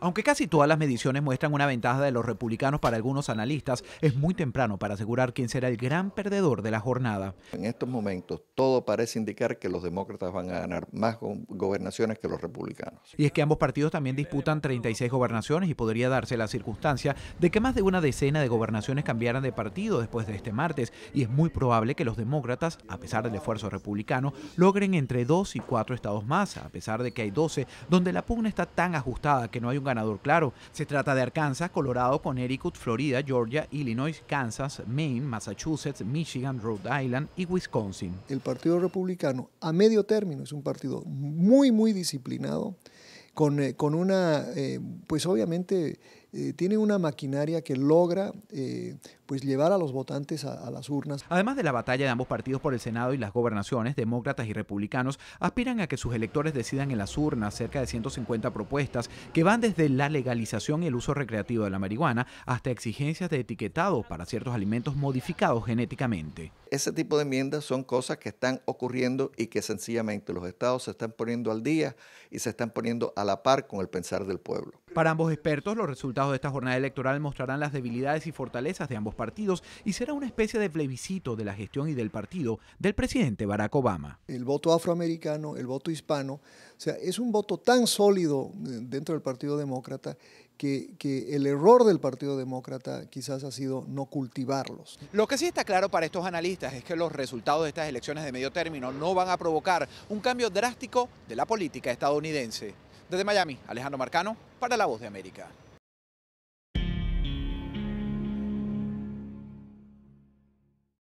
Aunque casi todas las mediciones muestran una ventaja de los republicanos para algunos analistas, es muy temprano para asegurar quién será el gran perdedor de la jornada. En estos momentos todo parece indicar que los demócratas van a ganar más gobernaciones que los republicanos. Y es que ambos partidos también disputan 36 gobernaciones y podría darse la circunstancia de que más de una decena de gobernaciones cambiaran de partido después de este martes y es muy probable que los demócratas, a pesar del esfuerzo republicano, logren entre dos y cuatro estados más, a pesar de que hay 12 donde la pugna está tan ajustada que no hay un ganador claro. Se trata de Arkansas, Colorado, Connecticut, Florida, Georgia, Illinois, Kansas, Maine, Massachusetts, Michigan, Rhode Island y Wisconsin. El Partido Republicano a medio término es un partido muy, muy disciplinado eh, con, una, eh, pues obviamente eh, tiene una maquinaria que logra pues llevar a los votantes a, a, las urnas. Además de la batalla de ambos partidos por el Senado y las gobernaciones, demócratas y republicanos aspiran a que sus electores decidan en las urnas cerca de 150 propuestas que van desde la legalización y el uso recreativo de la marihuana hasta exigencias de etiquetado para ciertos alimentos modificados genéticamente. Ese tipo de enmiendas son cosas que están ocurriendo y que sencillamente los estados se están poniendo al día y se están poniendo a la par con el pensar del pueblo. Para ambos expertos, los resultados de esta jornada electoral mostrarán las debilidades y fortalezas de ambos partidos y será una especie de plebiscito de la gestión y del partido del presidente Barack Obama. El voto afroamericano, el voto hispano, o sea, es un voto tan sólido eh, dentro del Partido Demócrata que, que, el error del Partido Demócrata quizás ha sido no cultivarlos. Lo que sí está claro para estos analistas es que los resultados de estas elecciones de medio término no van a provocar un cambio drástico de la política estadounidense. Desde Miami, Alejandro Marcano, para La Voz de América.